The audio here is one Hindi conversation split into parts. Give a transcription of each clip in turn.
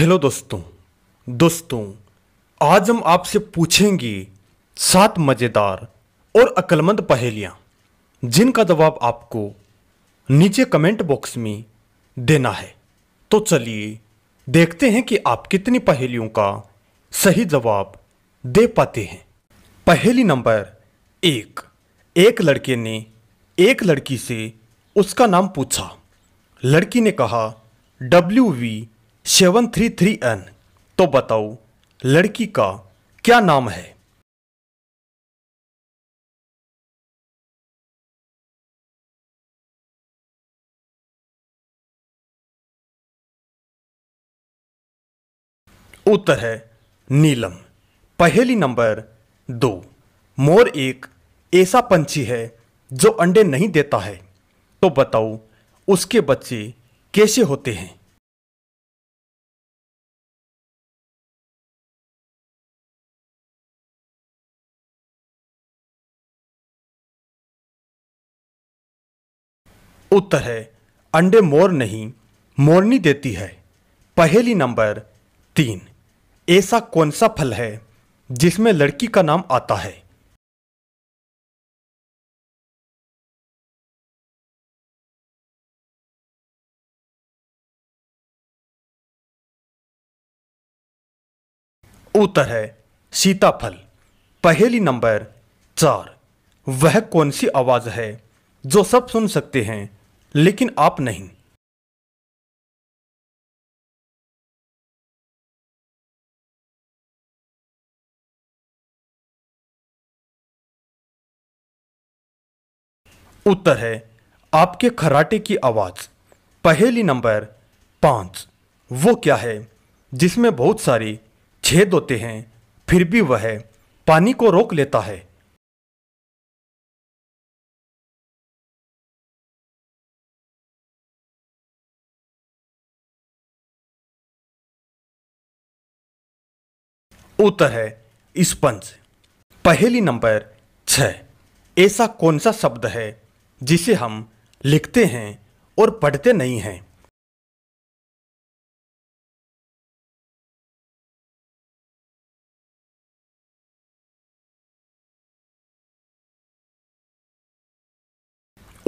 हेलो दोस्तों दोस्तों आज हम आपसे पूछेंगे सात मज़ेदार और अक्लमंद पहेलियां जिनका जवाब आपको नीचे कमेंट बॉक्स में देना है तो चलिए देखते हैं कि आप कितनी पहेलियों का सही जवाब दे पाते हैं पहेली नंबर एक एक लड़के ने एक लड़की से उसका नाम पूछा लड़की ने कहा W V seven three three N तो बताओ लड़की का क्या नाम है उत्तर है नीलम पहेली नंबर दो मोर एक ऐसा पंछी है जो अंडे नहीं देता है तो बताओ उसके बच्चे कैसे होते हैं उत्तर है अंडे मोर नहीं मोरनी देती है पहेली नंबर तीन ऐसा कौन सा फल है जिसमें लड़की का नाम आता है उत्तर है सीताफल पहली नंबर चार वह कौन सी आवाज़ है जो सब सुन सकते हैं लेकिन आप नहीं उत्तर है आपके खराटे की आवाज़ पहली नंबर पांच वो क्या है जिसमें बहुत सारी छेद होते हैं फिर भी वह पानी को रोक लेता है उत्तर है स्पंज पहली नंबर छ ऐसा कौन सा शब्द है जिसे हम लिखते हैं और पढ़ते नहीं हैं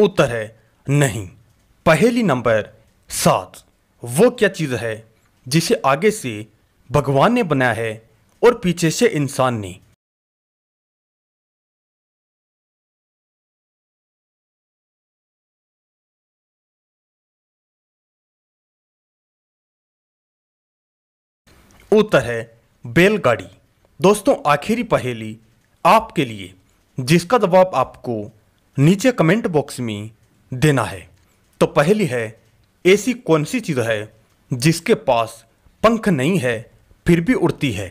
उत्तर है नहीं पहली नंबर सात वो क्या चीज़ है जिसे आगे से भगवान ने बनाया है और पीछे से इंसान ने उत्तर है बैलगाड़ी दोस्तों आखिरी पहेली आपके लिए जिसका जवाब आपको नीचे कमेंट बॉक्स में देना है तो पहली है ऐसी कौन सी चीज़ है जिसके पास पंख नहीं है फिर भी उड़ती है